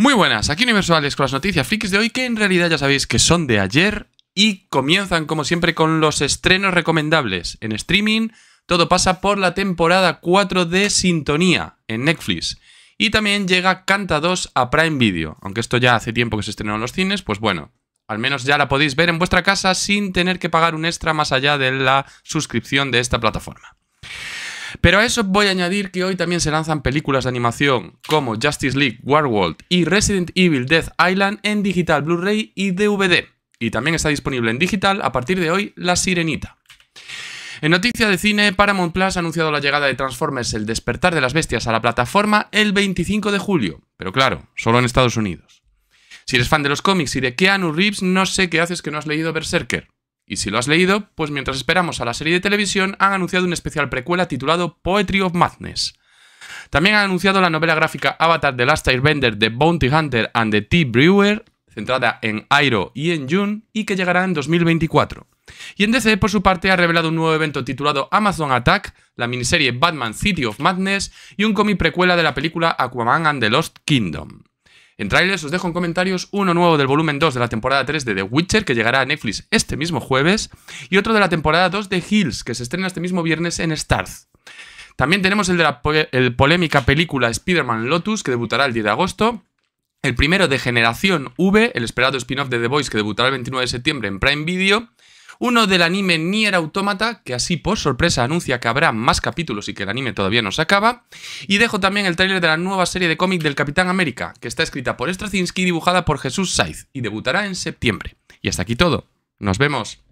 Muy buenas, aquí Universales con las noticias frikis de hoy que en realidad ya sabéis que son de ayer y comienzan como siempre con los estrenos recomendables en streaming. Todo pasa por la temporada 4 de Sintonía en Netflix. Y también llega Canta 2 a Prime Video. Aunque esto ya hace tiempo que se estrenó en los cines, pues bueno, al menos ya la podéis ver en vuestra casa sin tener que pagar un extra más allá de la suscripción de esta plataforma. Pero a eso voy a añadir que hoy también se lanzan películas de animación como Justice League, Warworld y Resident Evil Death Island en digital, Blu-ray y DVD. Y también está disponible en digital a partir de hoy La Sirenita. En noticia de cine, Paramount Plus ha anunciado la llegada de Transformers El despertar de las bestias a la plataforma el 25 de julio, pero claro, solo en Estados Unidos. Si eres fan de los cómics y de Keanu Reeves, no sé qué haces que no has leído Berserker, y si lo has leído, pues mientras esperamos a la serie de televisión, han anunciado un especial precuela titulado Poetry of Madness. También han anunciado la novela gráfica Avatar The Last Airbender de Bounty Hunter and the Tea Brewer, centrada en Airo y en June, y que llegará en 2024. Y en DC, por su parte, ha revelado un nuevo evento titulado Amazon Attack, la miniserie Batman City of Madness y un cómic precuela de la película Aquaman and the Lost Kingdom. En trailers os dejo en comentarios uno nuevo del volumen 2 de la temporada 3 de The Witcher, que llegará a Netflix este mismo jueves, y otro de la temporada 2 de Hills, que se estrena este mismo viernes en Starz. También tenemos el de la polémica película Spider-Man Lotus, que debutará el 10 de agosto, el primero de Generación V, el esperado spin-off de The Boys, que debutará el 29 de septiembre en Prime Video, uno del anime Nier Automata, que así por sorpresa anuncia que habrá más capítulos y que el anime todavía no se acaba. Y dejo también el tráiler de la nueva serie de cómic del Capitán América, que está escrita por Straczynski y dibujada por Jesús Saiz, y debutará en septiembre. Y hasta aquí todo. Nos vemos.